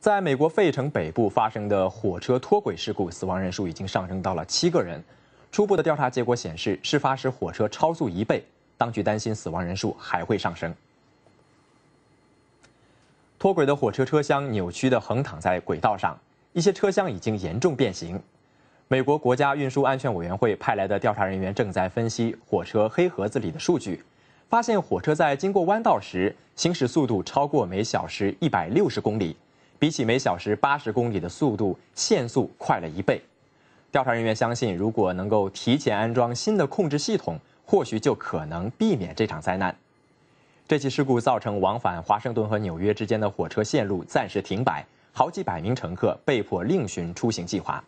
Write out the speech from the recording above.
在美国费城北部发生的火车脱轨事故，死亡人数已经上升到了七个人。初步的调查结果显示，事发时火车超速一倍。当局担心死亡人数还会上升。脱轨的火车车厢扭曲的横躺在轨道上，一些车厢已经严重变形。美国国家运输安全委员会派来的调查人员正在分析火车黑盒子里的数据，发现火车在经过弯道时行驶速度超过每小时一百六十公里。比起每小时八十公里的速度限速快了一倍，调查人员相信，如果能够提前安装新的控制系统，或许就可能避免这场灾难。这起事故造成往返华盛顿和纽约之间的火车线路暂时停摆，好几百名乘客被迫另寻出行计划。